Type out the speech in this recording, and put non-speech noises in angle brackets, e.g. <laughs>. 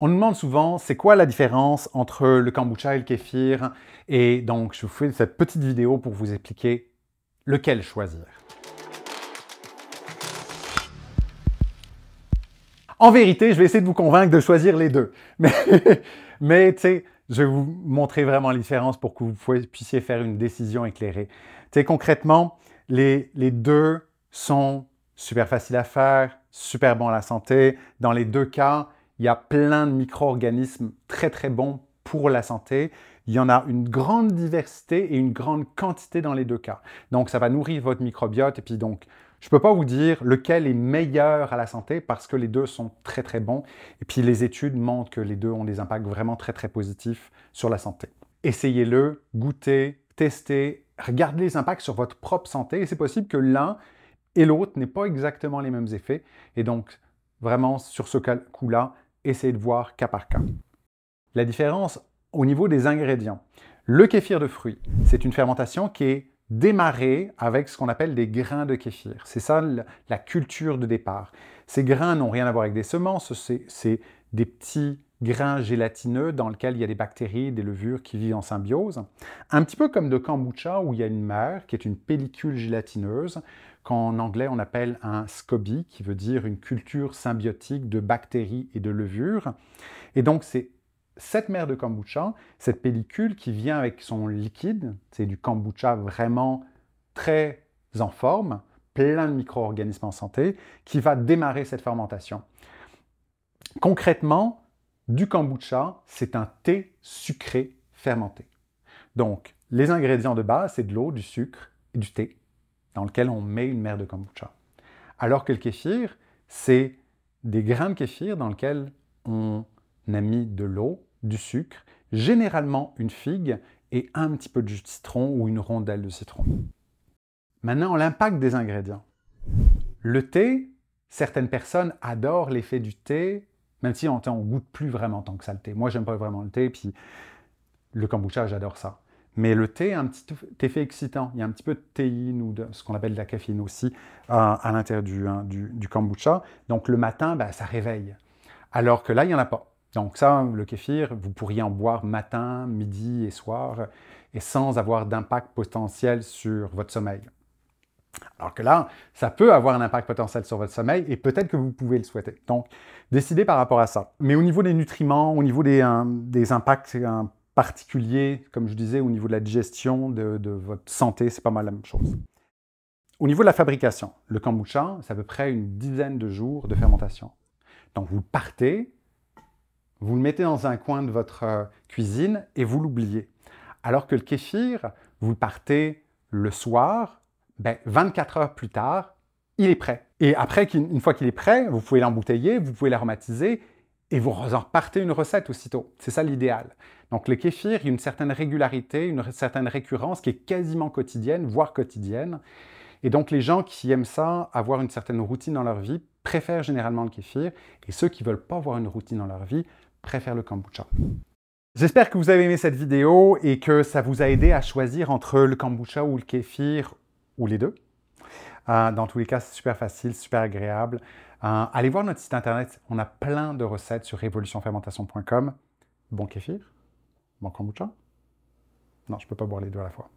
On nous demande souvent c'est quoi la différence entre le kombucha et le kéfir et donc je vous fais cette petite vidéo pour vous expliquer lequel choisir. En vérité, je vais essayer de vous convaincre de choisir les deux. <laughs> Mais, tu sais, je vais vous montrer vraiment la différence pour que vous puissiez faire une décision éclairée. Tu sais, concrètement, les, les deux sont super faciles à faire, super bons à la santé. Dans les deux cas, il y a plein de micro-organismes très très bons pour la santé. Il y en a une grande diversité et une grande quantité dans les deux cas. Donc ça va nourrir votre microbiote et puis donc je ne peux pas vous dire lequel est meilleur à la santé parce que les deux sont très très bons. Et puis les études montrent que les deux ont des impacts vraiment très très positifs sur la santé. Essayez-le, goûtez, testez, regardez les impacts sur votre propre santé et c'est possible que l'un et l'autre n'aient pas exactement les mêmes effets. Et donc vraiment sur ce coup-là, essayer de voir cas par cas. La différence au niveau des ingrédients. Le kéfir de fruits, c'est une fermentation qui est démarrée avec ce qu'on appelle des grains de kéfir. C'est ça la culture de départ. Ces grains n'ont rien à voir avec des semences, c'est des petits grain gélatineux dans lequel il y a des bactéries, des levures qui vivent en symbiose. Un petit peu comme de kombucha où il y a une mère qui est une pellicule gélatineuse qu'en anglais on appelle un SCOBY qui veut dire une culture symbiotique de bactéries et de levures. Et donc c'est cette mère de kombucha, cette pellicule qui vient avec son liquide, c'est du kombucha vraiment très en forme, plein de micro-organismes en santé, qui va démarrer cette fermentation. Concrètement, du kombucha, c'est un thé sucré fermenté. Donc, les ingrédients de base, c'est de l'eau, du sucre et du thé, dans lequel on met une mer de kombucha. Alors que le kéfir, c'est des grains de kéfir dans lesquels on a mis de l'eau, du sucre, généralement une figue et un petit peu de jus de citron ou une rondelle de citron. Maintenant, l'impact des ingrédients. Le thé, certaines personnes adorent l'effet du thé même si on, on goûte plus vraiment tant que ça le thé. Moi, j'aime pas vraiment le thé, puis le kombucha, j'adore ça. Mais le thé a un petit effet excitant. Il y a un petit peu de théine ou de ce qu'on appelle de la caféine aussi euh, à l'intérieur hein, du, kombucha. Donc le matin, bah, ça réveille. Alors que là, il n'y en a pas. Donc ça, le kéfir, vous pourriez en boire matin, midi et soir, et sans avoir d'impact potentiel sur votre sommeil. Alors que là, ça peut avoir un impact potentiel sur votre sommeil et peut-être que vous pouvez le souhaiter. Donc, décidez par rapport à ça. Mais au niveau des nutriments, au niveau des, euh, impacts euh, particuliers, comme je disais, au niveau de la digestion, de, votre santé, c'est pas mal la même chose. Au niveau de la fabrication, le kombucha, c'est à peu près une dizaine de jours de fermentation. Donc, vous partez, vous le mettez dans un coin de votre euh, cuisine et vous l'oubliez. Alors que le kéfir, vous partez le soir, ben, 24 heures plus tard, il est prêt. Et après, une fois qu'il est prêt, vous pouvez l'embouteiller, vous pouvez l'aromatiser et vous en repartez une recette aussitôt. C'est ça l'idéal. Donc le kéfir, il y a une certaine régularité, une certaine récurrence qui est quasiment quotidienne, voire quotidienne. Et donc les gens qui aiment ça, avoir une certaine routine dans leur vie, préfèrent généralement le kéfir. Et ceux qui ne veulent pas avoir une routine dans leur vie, préfèrent le kombucha. J'espère que vous avez aimé cette vidéo et que ça vous a aidé à choisir entre le kombucha ou le kéfir ou les deux. Euh, dans tous les cas, c'est super facile, super agréable. Euh, allez voir notre site internet, on a plein de recettes sur revolutionfermentation.com Bon kéfir, bon kombucha. Non, je ne peux pas boire les deux à la fois.